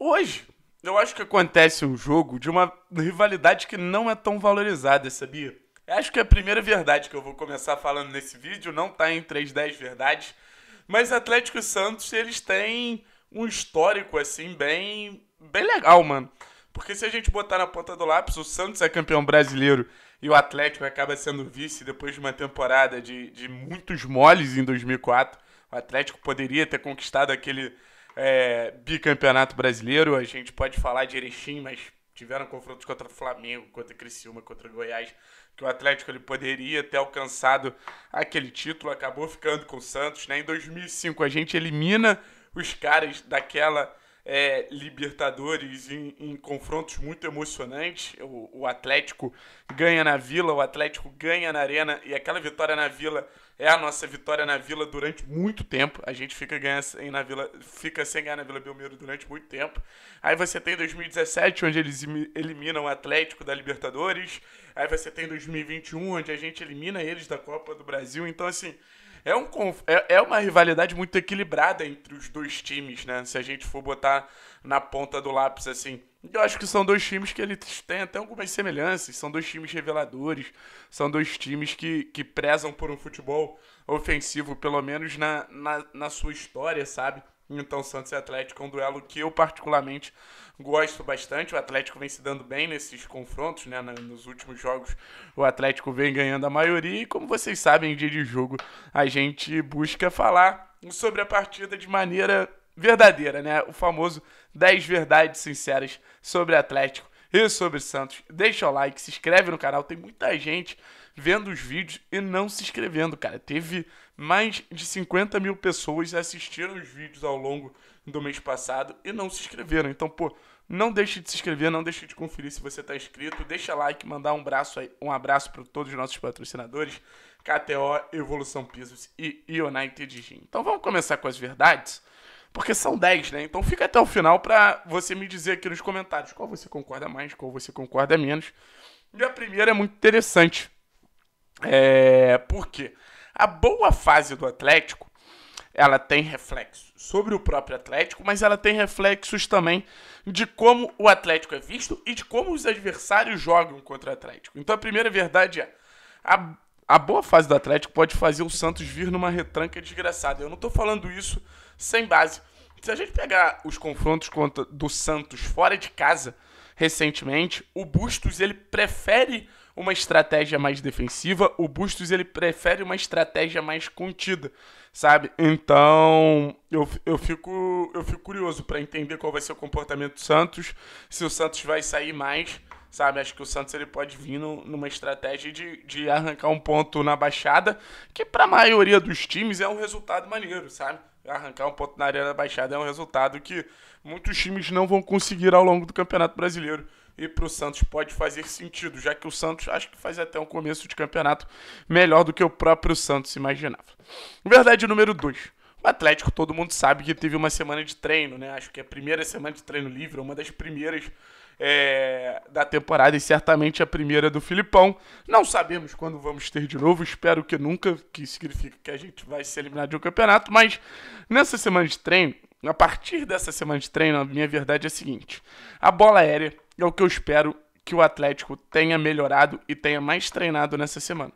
Hoje, eu acho que acontece um jogo de uma rivalidade que não é tão valorizada, sabia? Eu acho que é a primeira verdade que eu vou começar falando nesse vídeo não tá em 310 verdades, mas Atlético e Santos, eles têm um histórico assim bem bem legal, mano. Porque se a gente botar na ponta do lápis, o Santos é campeão brasileiro e o Atlético acaba sendo vice depois de uma temporada de, de muitos moles em 2004. O Atlético poderia ter conquistado aquele é, bicampeonato brasileiro. A gente pode falar de Erechim, mas tiveram confrontos contra o Flamengo, contra Criciúma, contra Goiás, que o Atlético ele poderia ter alcançado aquele título, acabou ficando com o Santos. Né? Em 2005, a gente elimina os caras daquela é, Libertadores em, em, confrontos muito emocionantes. O, o Atlético ganha na Vila, o Atlético ganha na Arena, e aquela vitória na Vila é a nossa vitória na Vila durante muito tempo. A gente fica, sem, na Vila, fica sem ganhar na Vila Belmiro durante muito tempo. Aí você tem 2017, onde eles eliminam o Atlético da Libertadores. Aí você tem 2021, onde a gente elimina eles da Copa do Brasil. Então, assim, é, um, é, é uma rivalidade muito equilibrada entre os dois times, né? Se a gente for botar na ponta do lápis, assim. Eu acho que são dois times que eles têm até algumas semelhanças, são dois times reveladores, são dois times que, que prezam por um futebol ofensivo, pelo menos na, na, na sua história, sabe? Então, Santos e Atlético é um duelo que eu particularmente gosto bastante. O Atlético vem se dando bem nesses confrontos, né? Nos últimos jogos, o Atlético vem ganhando a maioria. E como vocês sabem, em dia de jogo, a gente busca falar sobre a partida de maneira verdadeira, né? O famoso 10 verdades sinceras sobre Atlético e sobre Santos. Deixa o like, se inscreve no canal. Tem muita gente vendo os vídeos e não se inscrevendo, cara. Teve mais de 50 mil pessoas assistiram os vídeos ao longo do mês passado e não se inscreveram. Então, pô, não deixe de se inscrever, não deixe de conferir se você está inscrito. Deixa like, mandar um, braço aí, um abraço para todos os nossos patrocinadores, KTO, Evolução Pisos e United Gym. Então vamos começar com as verdades, porque são 10, né? Então fica até o final para você me dizer aqui nos comentários qual você concorda mais, qual você concorda menos. E a primeira é muito interessante. É... Por quê? Porque a boa fase do Atlético, ela tem reflexos sobre o próprio Atlético, mas ela tem reflexos também de como o Atlético é visto e de como os adversários jogam contra o Atlético. Então a primeira verdade é: a, a boa fase do Atlético pode fazer o Santos vir numa retranca desgraçada. Eu não estou falando isso sem base. Se a gente pegar os confrontos contra do Santos fora de casa recentemente, o Bustos ele prefere uma estratégia mais defensiva, o Bustos ele prefere uma estratégia mais contida, sabe? Então, eu, eu, fico, eu fico curioso para entender qual vai ser o comportamento do Santos, se o Santos vai sair mais, sabe? Acho que o Santos ele pode vir no, numa estratégia de, de arrancar um ponto na baixada, que para a maioria dos times é um resultado maneiro, sabe? Arrancar um ponto na Arena da Baixada é um resultado que muitos times não vão conseguir ao longo do Campeonato Brasileiro e para o Santos pode fazer sentido, já que o Santos acho que faz até um começo de campeonato melhor do que o próprio Santos imaginava. Verdade número 2. O Atlético, todo mundo sabe que teve uma semana de treino, né? Acho que é a primeira semana de treino livre, é uma das primeiras é, da temporada e certamente a primeira do Filipão. Não sabemos quando vamos ter de novo, espero que nunca, que significa que a gente vai ser eliminado de um campeonato, mas nessa semana de treino, a partir dessa semana de treino, a minha verdade é a seguinte: a bola aérea é o que eu espero que o Atlético tenha melhorado e tenha mais treinado nessa semana.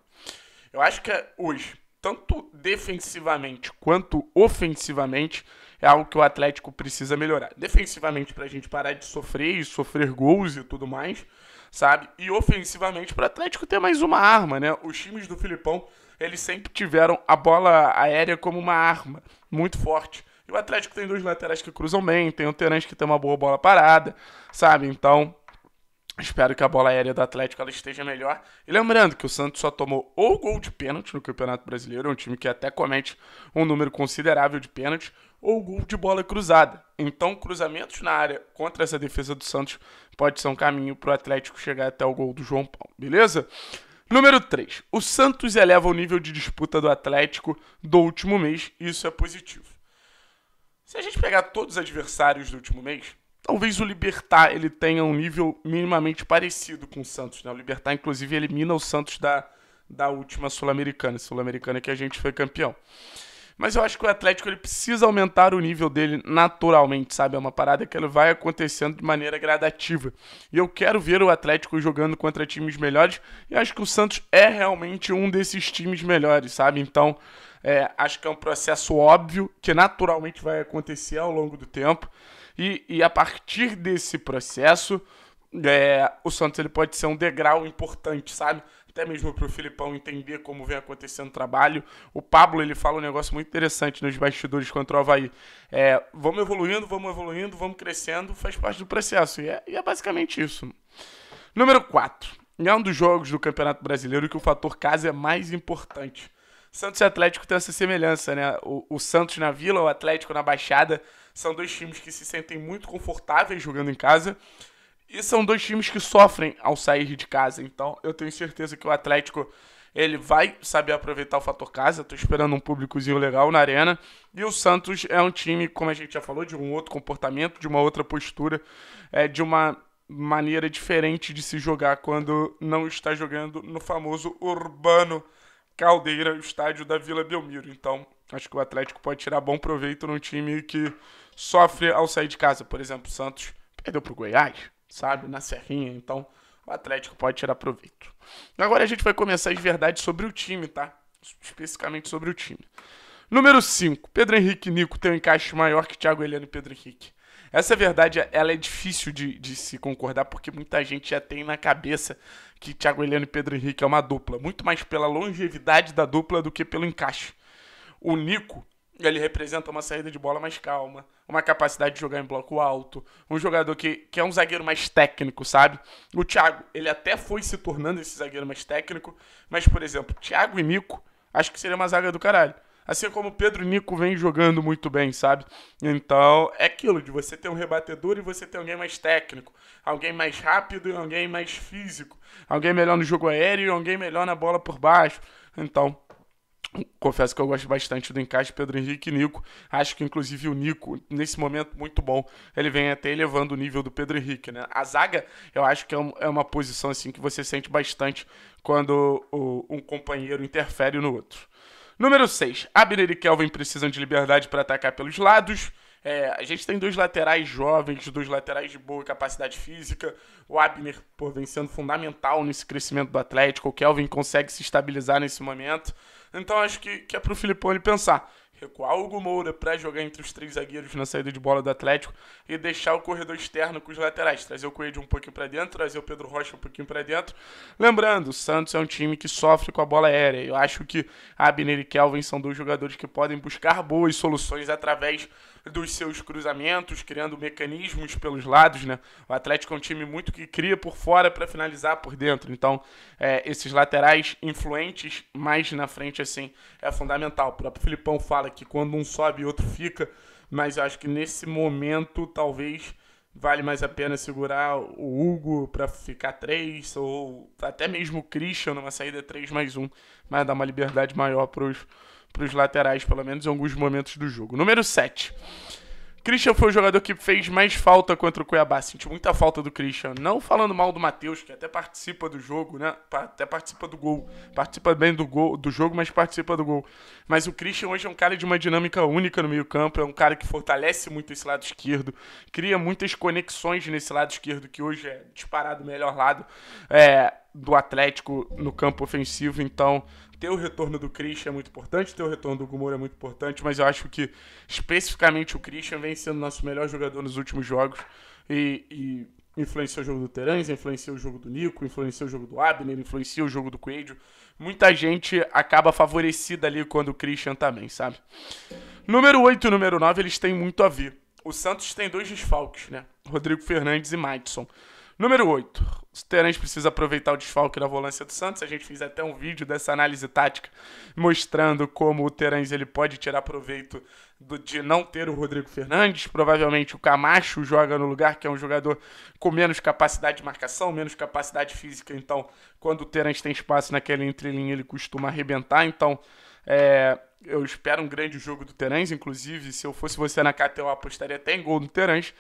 Eu acho que é hoje, tanto defensivamente quanto ofensivamente, é algo que o Atlético precisa melhorar. Defensivamente, para a gente parar de sofrer e sofrer gols e tudo mais, sabe? E ofensivamente, para o Atlético ter mais uma arma, né? Os times do Filipão, eles sempre tiveram a bola aérea como uma arma muito forte. E o Atlético tem dois laterais que cruzam bem, tem o Terence que tem uma boa bola parada, sabe? Então, Espero que a bola aérea do Atlético ela esteja melhor. E lembrando que o Santos só tomou ou gol de pênalti no Campeonato Brasileiro, é um time que até comete um número considerável de pênaltis, ou gol de bola cruzada. Então, cruzamentos na área contra essa defesa do Santos pode ser um caminho para o Atlético chegar até o gol do João Paulo, beleza? Número 3. O Santos eleva o nível de disputa do Atlético do último mês, e isso é positivo. Se a gente pegar todos os adversários do último mês, Talvez o Libertar ele tenha um nível minimamente parecido com o Santos. Né? O Libertar, inclusive, elimina o Santos da, da última Sul-Americana. Sul-Americana que a gente foi campeão. Mas eu acho que o Atlético ele precisa aumentar o nível dele naturalmente, sabe? É uma parada que ele vai acontecendo de maneira gradativa. E eu quero ver o Atlético jogando contra times melhores. E acho que o Santos é realmente um desses times melhores, sabe? Então, é, acho que é um processo óbvio que naturalmente vai acontecer ao longo do tempo. E, e a partir desse processo, é, o Santos ele pode ser um degrau importante, sabe? Até mesmo para o Filipão entender como vem acontecendo o trabalho. O Pablo ele fala um negócio muito interessante nos bastidores contra o Havaí. É, vamos evoluindo, vamos evoluindo, vamos crescendo, faz parte do processo. E é, e é basicamente isso. Número 4. É um dos jogos do Campeonato Brasileiro que o fator casa é mais importante. Santos e Atlético tem essa semelhança, né? O, o Santos na Vila, o Atlético na Baixada. São dois times que se sentem muito confortáveis jogando em casa. E são dois times que sofrem ao sair de casa. Então, eu tenho certeza que o Atlético ele vai saber aproveitar o fator casa. Tô esperando um públicozinho legal na arena. E o Santos é um time, como a gente já falou, de um outro comportamento, de uma outra postura, é, de uma maneira diferente de se jogar quando não está jogando no famoso Urbano Caldeira, o estádio da Vila Belmiro. Então, acho que o Atlético pode tirar bom proveito num time que sofre ao sair de casa. Por exemplo, o Santos perdeu para o Goiás, sabe? Na Serrinha. Então, o Atlético pode tirar proveito. Agora a gente vai começar as verdades sobre o time, tá? Especificamente sobre o time. Número 5. Pedro Henrique e Nico têm um encaixe maior que Thiago Heleno e Pedro Henrique. Essa verdade ela é difícil de, de, se concordar, porque muita gente já tem na cabeça que Thiago Heleno e Pedro Henrique é uma dupla. Muito mais pela longevidade da dupla do que pelo encaixe. O Nico ele representa uma saída de bola mais calma, uma capacidade de jogar em bloco alto, um jogador que, que é um zagueiro mais técnico, sabe? O Thiago, ele até foi se tornando esse zagueiro mais técnico, mas, por exemplo, Thiago e Nico, acho que seria uma zaga do caralho. Assim como Pedro e Nico vem jogando muito bem, sabe? Então, é aquilo de você ter um rebatedor e você ter alguém mais técnico, alguém mais rápido e alguém mais físico, alguém melhor no jogo aéreo e alguém melhor na bola por baixo. Então, Confesso que eu gosto bastante do encaixe Pedro Henrique e Nico. Acho que, inclusive, o Nico, nesse momento, muito bom. Ele vem até elevando o nível do Pedro Henrique, né? A zaga, eu acho que é, é uma posição, assim, que você sente bastante quando um companheiro interfere no outro. Número 6. Abner e Kelvin precisam de liberdade para atacar pelos lados. É, a gente tem dois laterais jovens, dois laterais de boa capacidade física. O Abner, por vencendo sendo fundamental nesse crescimento do Atlético. O Kelvin consegue se estabilizar nesse momento. Então acho que, que é pro Filipão ele pensar. Recuar o Hugo Moura para jogar entre os três zagueiros na saída de bola do Atlético e deixar o corredor externo com os laterais. Trazer o Coelho um pouquinho para dentro, trazer o Pedro Rocha um pouquinho para dentro. Lembrando, o Santos é um time que sofre com a bola aérea. Eu acho que Abner e Kelvin são dois jogadores que podem buscar boas soluções através dos seus cruzamentos, criando mecanismos pelos lados, né? O Atlético é um time muito que cria por fora para finalizar por dentro. Então, é, esses laterais influentes mais na frente, assim, é fundamental. O próprio Filipão fala que quando um sobe, outro fica. Mas acho que nesse momento, talvez vale mais a pena segurar o Hugo para ficar três ou até mesmo o Christian numa saída 3 mais um, mas dá uma liberdade maior para os para os laterais, pelo menos em alguns momentos do jogo. Número 7. Christian foi o jogador que fez mais falta contra o Cuiabá. Senti muita falta do Christian. Não falando mal do Matheus, que até participa do jogo, né? Até participa do gol. Participa bem do, gol, do jogo, mas participa do gol. Mas o Christian hoje é um cara de uma dinâmica única no meio-campo. É um cara que fortalece muito esse lado esquerdo. Cria muitas conexões nesse lado esquerdo, que hoje é disparado o melhor lado. É, do Atlético no campo ofensivo. Então, ter o retorno do Christian é muito importante, ter o retorno do Gumor é muito importante, mas eu acho que especificamente o Christian vem sendo nosso melhor jogador nos últimos jogos e, e influenciou o jogo do Terãs, influenciou o jogo do Nico, influenciou o jogo do Abner, influenciou o jogo do Coelho. Muita gente acaba favorecida ali quando o Christian também, tá sabe? Número 8 e número 9, eles têm muito a ver. O Santos tem dois desfalques, né? Rodrigo Fernandes e Madison. Número 8. O Terence precisa aproveitar o desfalque da volância do Santos. A gente fez até um vídeo dessa análise tática mostrando como o Terence ele pode tirar proveito do, de não ter o Rodrigo Fernandes. Provavelmente o Camacho joga no lugar, que é um jogador com menos capacidade de marcação, menos capacidade física. Então, quando o Terence tem espaço naquela entrelinha, ele costuma arrebentar. Então, é, eu espero um grande jogo do Terence. Inclusive, se eu fosse você na KTO, apostaria até em gol do Terence.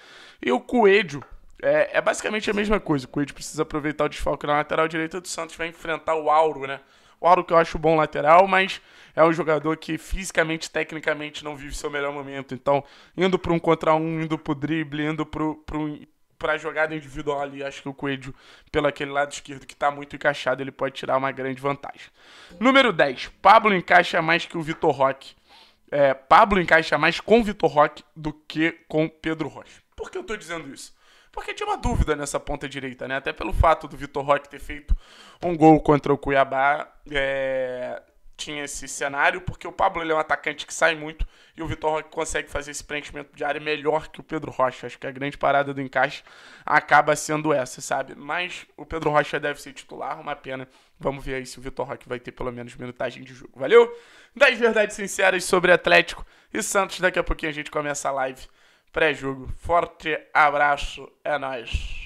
E o Coelho é, é, basicamente a mesma coisa. O Coelho precisa aproveitar o desfalque na lateral direita do Santos. Vai enfrentar o Auro, né? O Auro que eu acho bom lateral, mas é um jogador que fisicamente, tecnicamente, não vive seu melhor momento. Então, indo para um contra um, indo para o drible, indo pro, pro, pra jogada individual ali, acho que o Coelho, pelo aquele lado esquerdo que está muito encaixado, ele pode tirar uma grande vantagem. Número 10. Pablo encaixa mais que o Vitor Roque. É, Pablo encaixa mais com Vitor Roque do que com Pedro Rocha. Por que eu estou dizendo isso? Porque tinha uma dúvida nessa ponta direita, né? Até pelo fato do Vitor Roque ter feito um gol contra o Cuiabá, é... tinha esse cenário, porque o Pablo é um atacante que sai muito e o Vitor Roque consegue fazer esse preenchimento de área melhor que o Pedro Rocha. Acho que a grande parada do encaixe acaba sendo essa, sabe? Mas o Pedro Rocha deve ser titular, uma pena. Vamos ver aí se o Vitor Roque vai ter pelo menos minutagem de jogo. Valeu? 10 verdades sinceras sobre Atlético e Santos. Daqui a pouquinho a gente começa a live pré-jogo. Forte abraço, é nóis.